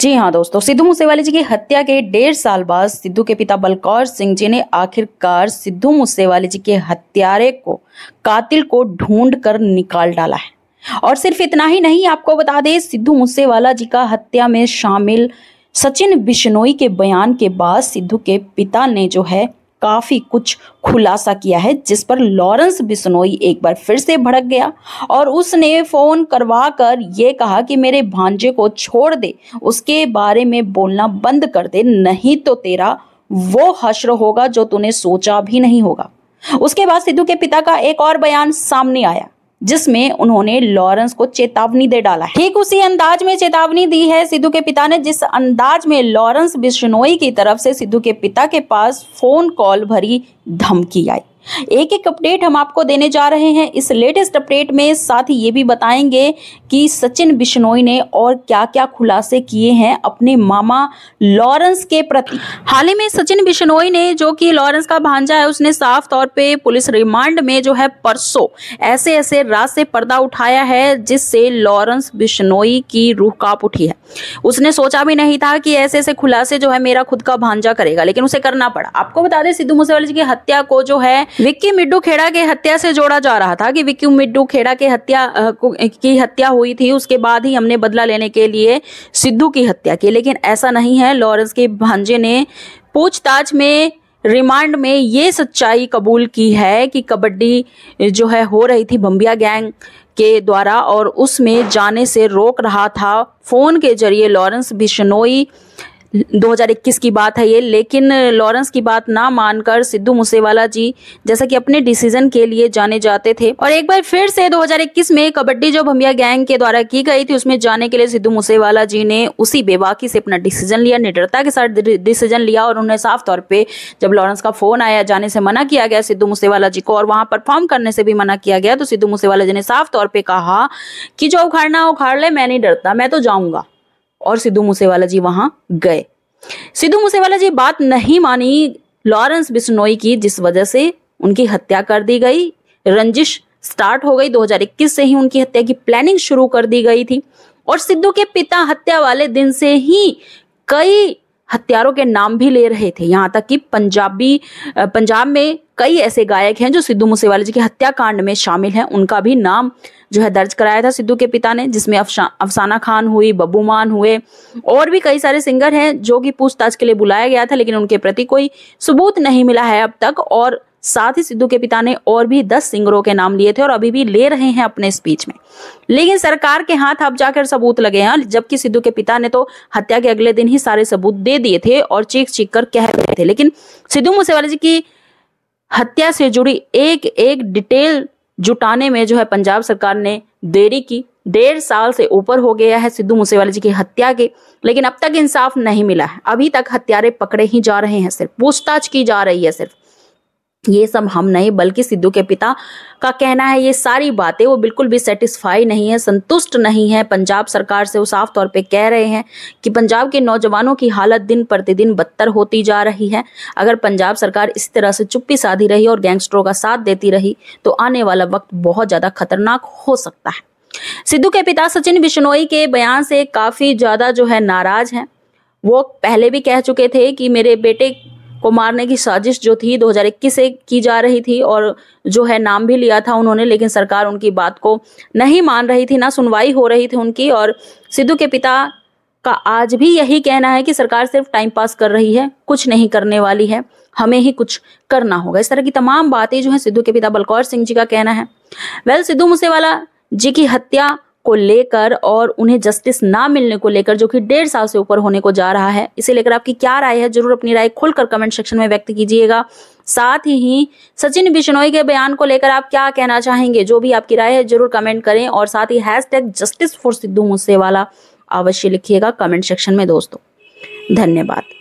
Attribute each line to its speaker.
Speaker 1: जी हाँ दोस्तों सिद्धू मूसेवाले जी की हत्या के डेढ़ साल बाद सिद्धू के पिता बलकौर सिंह जी ने आखिरकार सिद्धू मूसेवाले जी के हत्यारे को कातिल को ढूंढ कर निकाल डाला है और सिर्फ इतना ही नहीं आपको बता दें सिद्धू मूसेवाला जी का हत्या में शामिल सचिन बिश्नोई के बयान के बाद सिद्धू के पिता ने जो है काफ़ी कुछ खुलासा किया है जिस पर लॉरेंस बिश्नोई एक बार फिर से भड़क गया और उसने फ़ोन करवा कर ये कहा कि मेरे भांजे को छोड़ दे उसके बारे में बोलना बंद कर दे नहीं तो तेरा वो हश्र होगा जो तूने सोचा भी नहीं होगा उसके बाद सिद्धू के पिता का एक और बयान सामने आया जिसमें उन्होंने लॉरेंस को चेतावनी दे डाला है ठीक उसी अंदाज में चेतावनी दी है सिद्धू के पिता ने जिस अंदाज में लॉरेंस बिश्नोई की तरफ से सिद्धू के पिता के पास फोन कॉल भरी धमकी आई एक एक अपडेट हम आपको देने जा रहे हैं इस लेटेस्ट अपडेट में साथ ही ये भी बताएंगे कि सचिन बिश्नोई ने और क्या क्या खुलासे किए हैं अपने मामा लॉरेंस के प्रति हाल ही में सचिन बिश्नोई ने जो कि लॉरेंस का भांजा है उसने साफ तौर पे पुलिस रिमांड में जो है परसों ऐसे ऐसे रात से पर्दा उठाया है जिससे लॉरेंस बिश्नोई की रूह काप उठी है उसने सोचा भी नहीं था कि ऐसे ऐसे खुलासे जो है मेरा खुद का भांजा करेगा लेकिन उसे करना पड़ा आपको बता दें सिद्धू मूसेवाला जी की हत्या को जो है विक्की मिड्डू खेड़ा के हत्या से जोड़ा जा रहा था कि विक्की मिड्डू खेड़ा के हत्या की हत्या हुई थी उसके बाद ही हमने बदला लेने के लिए सिद्धू की हत्या की लेकिन ऐसा नहीं है लॉरेंस के भांजे ने पूछताछ में रिमांड में ये सच्चाई कबूल की है कि कबड्डी जो है हो रही थी बम्बिया गैंग के द्वारा और उसमें जाने से रोक रहा था फ़ोन के जरिए लॉरेंस बिश्नोई 2021 की बात है ये लेकिन लॉरेंस की बात ना मानकर सिद्धू मूसेवाला जी जैसा कि अपने डिसीजन के लिए जाने जाते थे और एक बार फिर से 2021 में कबड्डी जो भमिया गैंग के द्वारा की गई थी उसमें जाने के लिए सिद्धू मूसेवाला जी ने उसी बेबाकी से अपना डिसीजन लिया निडरता के साथ डिसीजन लिया और उन्हें साफ तौर पर जब लॉरेंस का फोन आया जाने से मना किया गया सिद्धू मूसेवाला जी को और वहां परफॉर्म करने से भी मना किया गया तो सिद्धू मूसेवाला जी ने साफ तौर पर कहा कि जो उखाड़ना उखाड़ ले मैं नहीं डरता मैं तो जाऊंगा और सिद्धू मूसेवाला जी वहां गए सिद्धू मूसेवाला जी बात नहीं मानी लॉरेंस बिश्नोई की जिस वजह से उनकी हत्या कर दी गई रंजिश स्टार्ट हो गई 2021 से ही उनकी हत्या की प्लानिंग शुरू कर दी गई थी और सिद्धू के पिता हत्या वाले दिन से ही कई हत्यारों के नाम भी ले रहे थे यहाँ तक कि पंजाबी पंजाब में कई ऐसे गायक हैं जो सिद्धू मूसेवाला जी के हत्याकांड में शामिल हैं उनका भी नाम जो है दर्ज कराया था सिद्धू के पिता ने जिसमें अफसाना खान हुई बब्बू मान हुए और भी कई सारे सिंगर हैं जो कि पूछताछ के लिए बुलाया गया था लेकिन उनके प्रति कोई सबूत नहीं मिला है अब तक और साथ ही सिद्धू के पिता ने और भी दस सिंगरों के नाम लिए थे और अभी भी ले रहे हैं अपने स्पीच में लेकिन सरकार के हाथ अब जाकर सबूत लगे हैं जबकि सिद्धू के पिता ने तो हत्या के अगले दिन ही सारे सबूत दे दिए थे और चीख चीख कर कह रहे थे लेकिन सिद्धू मूसेवाला जी की हत्या से जुड़ी एक एक डिटेल जुटाने में जो है पंजाब सरकार ने देरी की डेढ़ साल से ऊपर हो गया है सिद्धू मूसेवाला जी की हत्या के लेकिन अब तक इंसाफ नहीं मिला है अभी तक हत्यारे पकड़े ही जा रहे हैं सिर्फ पूछताछ की जा रही है सिर्फ ये सब हम नहीं बल्कि सिद्धू के पिता का कहना है ये सारी बातें वो बिल्कुल भी सेटिस्फाई नहीं है संतुष्ट नहीं है पंजाब सरकार से वो साफ तौर पे कह रहे हैं कि पंजाब के नौजवानों की हालत दिन प्रतिदिन बदतर होती जा रही है अगर पंजाब सरकार इस तरह से चुप्पी साधी रही और गैंगस्टरों का साथ देती रही तो आने वाला वक्त बहुत ज़्यादा खतरनाक हो सकता है सिद्धू के पिता सचिन बिश्नोई के बयान से काफ़ी ज़्यादा जो है नाराज़ हैं वो पहले भी कह चुके थे कि मेरे बेटे को मारने की साजिश जो थी 2021 से की जा रही थी और जो है नाम भी लिया था उन्होंने लेकिन सरकार उनकी बात को नहीं मान रही थी ना सुनवाई हो रही थी उनकी और सिद्धू के पिता का आज भी यही कहना है कि सरकार सिर्फ टाइम पास कर रही है कुछ नहीं करने वाली है हमें ही कुछ करना होगा इस तरह की तमाम बातें जो है सिद्धू के पिता बलकौर सिंह जी का कहना है वेल सिद्धू मूसेवाला जी की हत्या को लेकर और उन्हें जस्टिस ना मिलने को लेकर जो कि डेढ़ साल से ऊपर होने को जा रहा है इसे लेकर आपकी क्या राय है जरूर अपनी राय खुलकर कमेंट सेक्शन में व्यक्त कीजिएगा साथ ही सचिन बिश्नोई के बयान को लेकर आप क्या कहना चाहेंगे जो भी आपकी राय है जरूर कमेंट करें और साथ ही hashtag justice for Sidhu Moosewala अवश्य लिखिएगा कमेंट सेक्शन में दोस्तों धन्यवाद